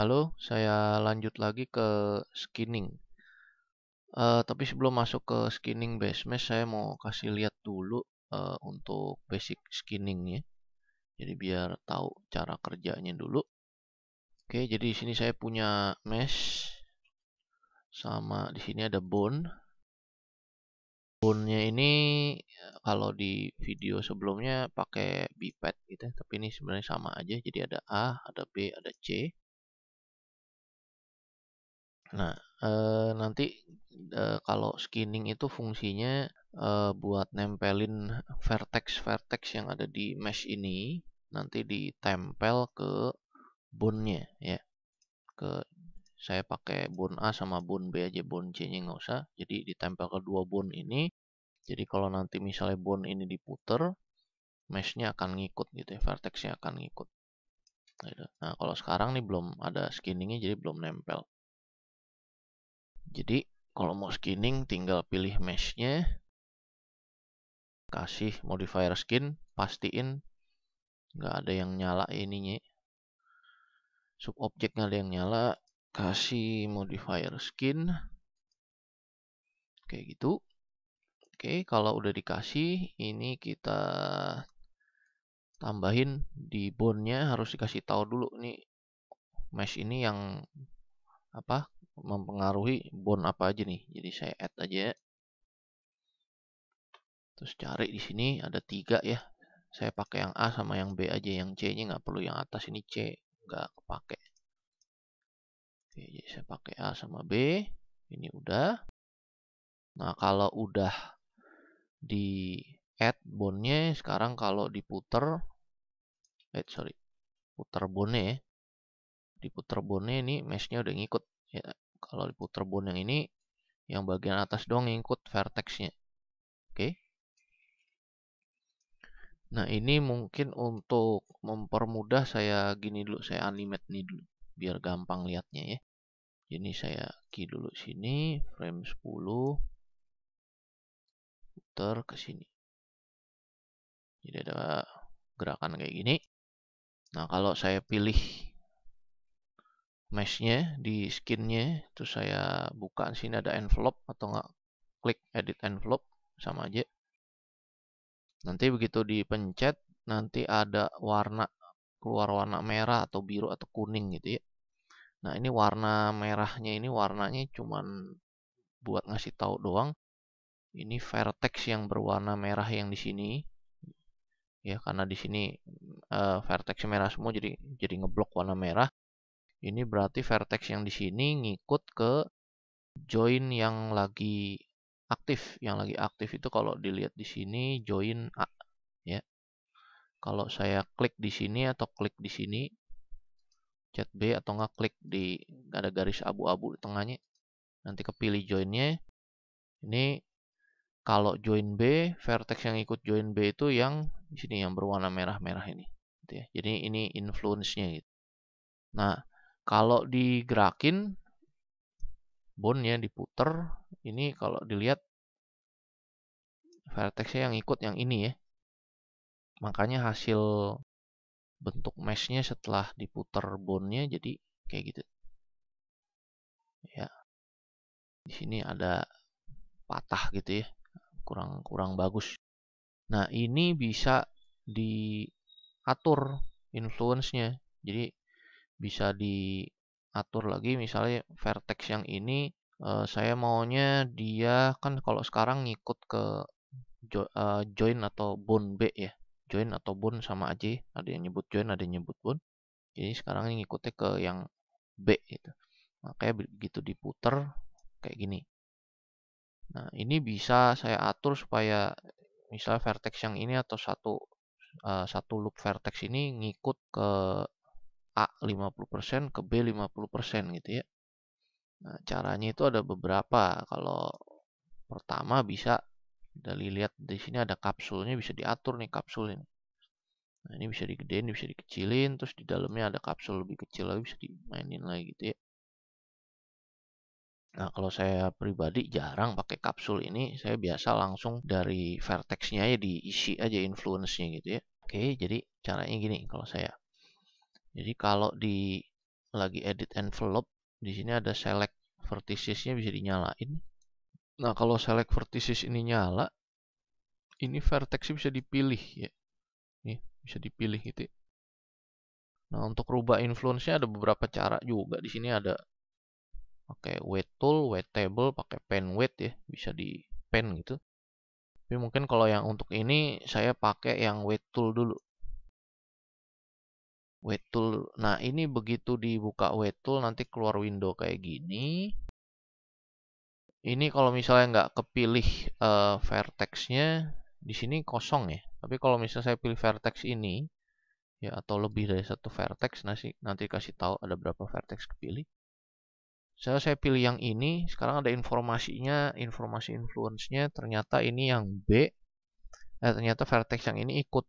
Lalu saya lanjut lagi ke skinning. Uh, tapi sebelum masuk ke skinning base mesh, saya mau kasih lihat dulu uh, untuk basic skinningnya. Jadi biar tahu cara kerjanya dulu. Oke, jadi di sini saya punya mesh sama di sini ada bone. Bone-nya ini kalau di video sebelumnya pakai biped gitu ya, tapi ini sebenarnya sama aja. Jadi ada A, ada B, ada C. Nah, eh, nanti eh, kalau skinning itu fungsinya eh, buat nempelin vertex-vertex yang ada di mesh ini nanti ditempel ke bone-nya ya. Ke saya pakai bone A sama bone B aja, bone C-nya nggak usah. Jadi ditempel ke dua bone ini. Jadi kalau nanti misalnya bone ini diputer, mesh-nya akan ngikut gitu ya, vertex-nya akan ngikut. Nah, nah kalau sekarang nih belum ada skinningnya jadi belum nempel. Jadi kalau mau skinning tinggal pilih meshnya, kasih modifier skin, pastiin nggak ada yang nyala ininya. Sub objek nggak ada yang nyala, kasih modifier skin. Kayak gitu. Oke, kalau udah dikasih, ini kita tambahin di bone-nya harus dikasih tahu dulu nih mesh ini yang apa mempengaruhi bone apa aja nih. Jadi saya add aja. Ya. Terus cari di sini ada tiga ya. Saya pakai yang A sama yang B aja. Yang C-nya nggak perlu. Yang atas ini C nggak kepake. Oke, jadi saya pakai A sama B. Ini udah. Nah, kalau udah di add bone-nya, sekarang kalau diputer, eh sorry, puter bone ya. Diputer bone ini meshnya udah ngikut. Ya, kalau diputar bone yang ini, yang bagian atas doang yang ikut vertexnya. Oke. Okay. Nah, ini mungkin untuk mempermudah saya gini dulu, saya animate nih dulu biar gampang lihatnya ya. ini saya key dulu sini, frame 10, putar ke sini. Jadi ada gerakan kayak gini. Nah, kalau saya pilih meshnya di skinnya itu saya buka sini ada envelope atau enggak klik edit envelope sama aja nanti begitu dipencet nanti ada warna keluar warna merah atau biru atau kuning gitu ya nah ini warna merahnya ini warnanya cuman buat ngasih tahu doang ini vertex yang berwarna merah yang di sini ya karena di sini uh, vertex merah semua jadi jadi ngeblok warna merah ini berarti vertex yang di sini ngikut ke join yang lagi aktif. Yang lagi aktif itu kalau dilihat di sini join A ya. Kalau saya klik di sini atau klik di sini chat B atau nggak klik di ada garis abu-abu di tengahnya. Nanti kepilih joinnya. Ini kalau join B, vertex yang ikut join B itu yang di sini yang berwarna merah-merah ini. Gitu ya. Jadi ini influence-nya gitu. Nah, kalau digerakin bone-nya diputer, ini kalau dilihat vertexnya yang ikut yang ini ya. Makanya hasil bentuk meshnya setelah diputer nya jadi kayak gitu. Ya. Di sini ada patah gitu ya. Kurang kurang bagus. Nah, ini bisa diatur influence-nya. Jadi bisa diatur lagi misalnya vertex yang ini eh, saya maunya dia kan kalau sekarang ngikut ke eh, join atau bone B ya join atau bone sama aja ada yang nyebut join ada yang nyebut bone jadi sekarang ini ngikutnya ke yang B gitu makanya begitu diputer kayak gini nah ini bisa saya atur supaya misalnya vertex yang ini atau satu eh, satu loop vertex ini ngikut ke A 50% ke B 50% gitu ya. Nah, caranya itu ada beberapa. Kalau pertama bisa dari lihat di sini ada kapsulnya bisa diatur nih kapsul ini. Nah, ini bisa digedein, bisa dikecilin, terus di dalamnya ada kapsul lebih kecil lagi bisa dimainin lagi gitu ya. Nah, kalau saya pribadi jarang pakai kapsul ini, saya biasa langsung dari vertexnya ya diisi aja influence-nya gitu ya. Oke, jadi caranya gini kalau saya. Jadi kalau di lagi edit envelope, di sini ada select vertices-nya bisa dinyalain. Nah, kalau select vertices ini nyala, ini vertexnya bisa dipilih ya. Nih, bisa dipilih gitu. Ya. Nah, untuk rubah influence-nya ada beberapa cara juga. Di sini ada pakai weight tool, weight table, pakai pen weight ya, bisa di pen gitu. Tapi mungkin kalau yang untuk ini saya pakai yang weight tool dulu. Wetul. Nah, ini begitu dibuka Wetul nanti keluar window kayak gini. Ini kalau misalnya nggak kepilih uh, vertexnya, di sini kosong ya. Tapi kalau misalnya saya pilih vertex ini, ya atau lebih dari satu vertex, nanti, nanti kasih tahu ada berapa vertex kepilih. Saya saya pilih yang ini, sekarang ada informasinya, informasi influence-nya, ternyata ini yang B, eh, ternyata vertex yang ini ikut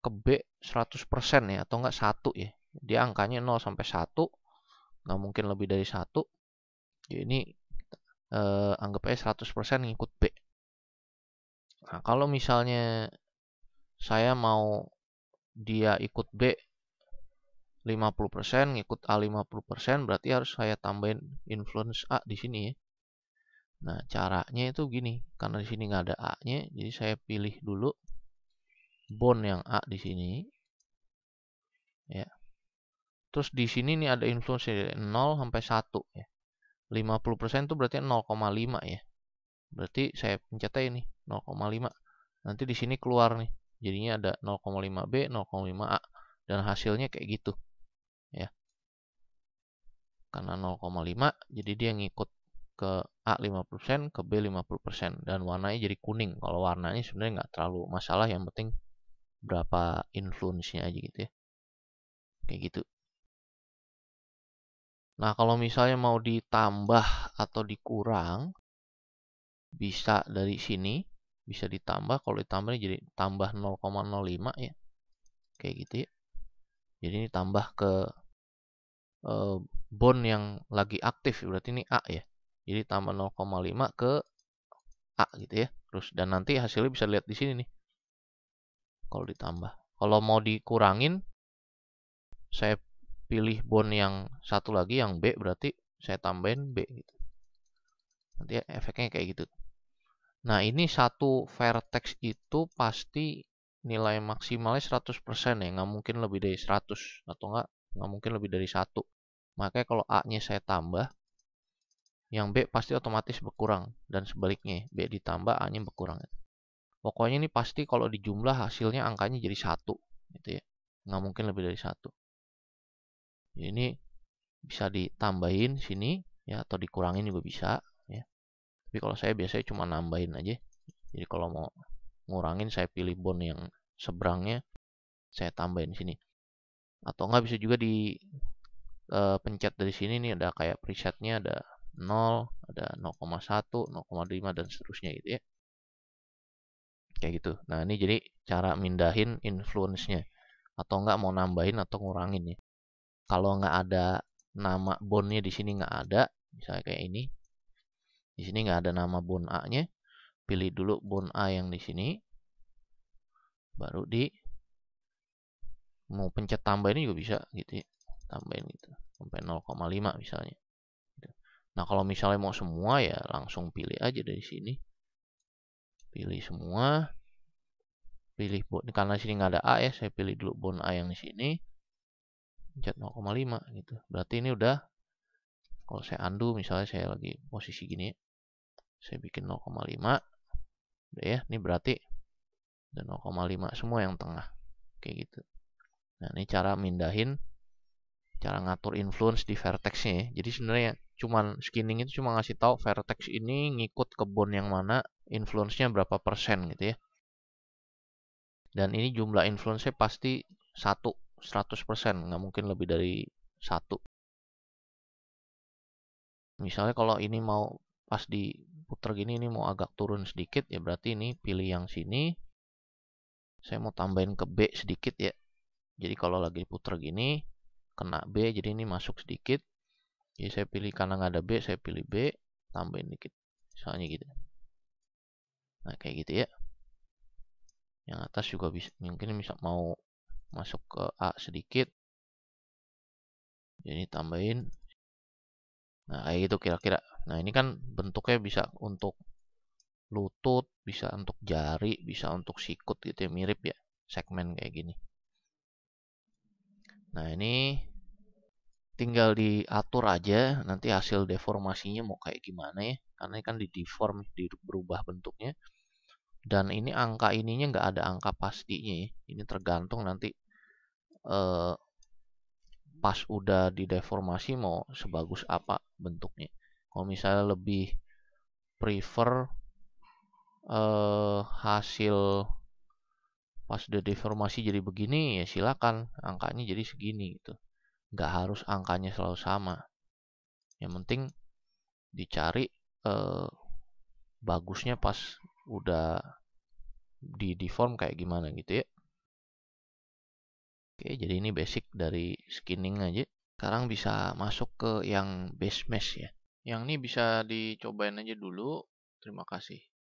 ke B 100% ya atau enggak 1 ya. Dia angkanya 0 sampai 1. Nah, mungkin lebih dari 1. Ya ini eh, anggap aja 100% ngikut B. Nah, kalau misalnya saya mau dia ikut B 50%, ngikut A 50%, berarti harus saya tambahin influence A di sini ya. Nah, caranya itu gini, karena di sini nggak ada A-nya, jadi saya pilih dulu bond yang A di sini. Ya. Terus di sini nih ada influence 0 sampai 1 ya. 50% itu berarti 0,5 ya. Berarti saya pencet aja ini 0,5. Nanti di sini keluar nih. Jadinya ada 0,5B, 0,5A dan hasilnya kayak gitu. Ya. Karena 0,5 jadi dia ngikut ke A 50%, ke B 50% dan warnanya jadi kuning. Kalau warnanya sebenarnya nggak terlalu masalah, yang penting berapa influence-nya aja gitu ya. Kayak gitu. Nah, kalau misalnya mau ditambah atau dikurang, bisa dari sini, bisa ditambah. Kalau ditambah jadi tambah 0,05 ya. Kayak gitu ya. Jadi ini tambah ke e, bond yang lagi aktif, berarti ini A ya. Jadi tambah 0,5 ke A gitu ya. Terus dan nanti hasilnya bisa lihat di sini nih kalau ditambah. Kalau mau dikurangin, saya pilih bone yang satu lagi yang B berarti saya tambahin B gitu. Nanti efeknya kayak gitu. Nah, ini satu vertex itu pasti nilai maksimalnya 100% ya, nggak mungkin lebih dari 100 atau nggak nggak mungkin lebih dari satu. Makanya kalau A-nya saya tambah, yang B pasti otomatis berkurang dan sebaliknya B ditambah A-nya berkurang. Gitu. Pokoknya ini pasti kalau dijumlah hasilnya angkanya jadi satu, gitu ya. Nggak mungkin lebih dari satu. Ya, ini bisa ditambahin sini, ya, atau dikurangin juga bisa, ya. Tapi kalau saya biasanya cuma nambahin aja. Jadi kalau mau ngurangin, saya pilih bond yang seberangnya, saya tambahin sini. Atau nggak bisa juga di e, pencet dari sini nih ada kayak presetnya ada 0, ada 0,1, 0,5 dan seterusnya gitu ya kayak gitu nah ini jadi cara mindahin influence-nya atau nggak mau nambahin atau ngurangin ya kalau nggak ada nama nya di sini nggak ada misalnya kayak ini di sini nggak ada nama bone A-nya pilih dulu bone A yang di sini baru di mau pencet tambah ini juga bisa gitu ya tambahin gitu sampai 0,5 misalnya nah kalau misalnya mau semua ya langsung pilih aja dari sini pilih semua pilih bond karena sini nggak ada A ya saya pilih dulu bone A yang di sini pencet 0,5 gitu berarti ini udah kalau saya undo misalnya saya lagi posisi gini saya bikin 0,5 udah ya ini berarti dan 0,5 semua yang tengah kayak gitu nah ini cara mindahin cara ngatur influence di vertexnya ya jadi sebenarnya cuman skinning itu cuma ngasih tahu vertex ini ngikut ke bone yang mana, influence-nya berapa persen gitu ya. Dan ini jumlah influence-nya pasti 1, 100%, nggak mungkin lebih dari 1. Misalnya kalau ini mau pas di puter gini, ini mau agak turun sedikit, ya berarti ini pilih yang sini. Saya mau tambahin ke B sedikit ya. Jadi kalau lagi puter gini, kena B, jadi ini masuk sedikit jadi saya pilih karena nggak ada B, saya pilih B, tambahin dikit. Misalnya gitu. Nah, kayak gitu ya. Yang atas juga bisa, mungkin bisa mau masuk ke A sedikit. Jadi tambahin. Nah, kayak gitu kira-kira. Nah, ini kan bentuknya bisa untuk lutut, bisa untuk jari, bisa untuk sikut gitu ya, mirip ya, segmen kayak gini. Nah, ini tinggal diatur aja nanti hasil deformasinya mau kayak gimana ya karena ini kan di deform di berubah bentuknya dan ini angka ininya nggak ada angka pastinya ya. ini tergantung nanti eh, pas udah di deformasi mau sebagus apa bentuknya kalau misalnya lebih prefer eh, hasil pas udah deformasi jadi begini ya silakan angkanya jadi segini gitu nggak harus angkanya selalu sama. Yang penting dicari eh, bagusnya pas udah di deform kayak gimana gitu ya. Oke, jadi ini basic dari skinning aja. Sekarang bisa masuk ke yang base mesh ya. Yang ini bisa dicobain aja dulu. Terima kasih.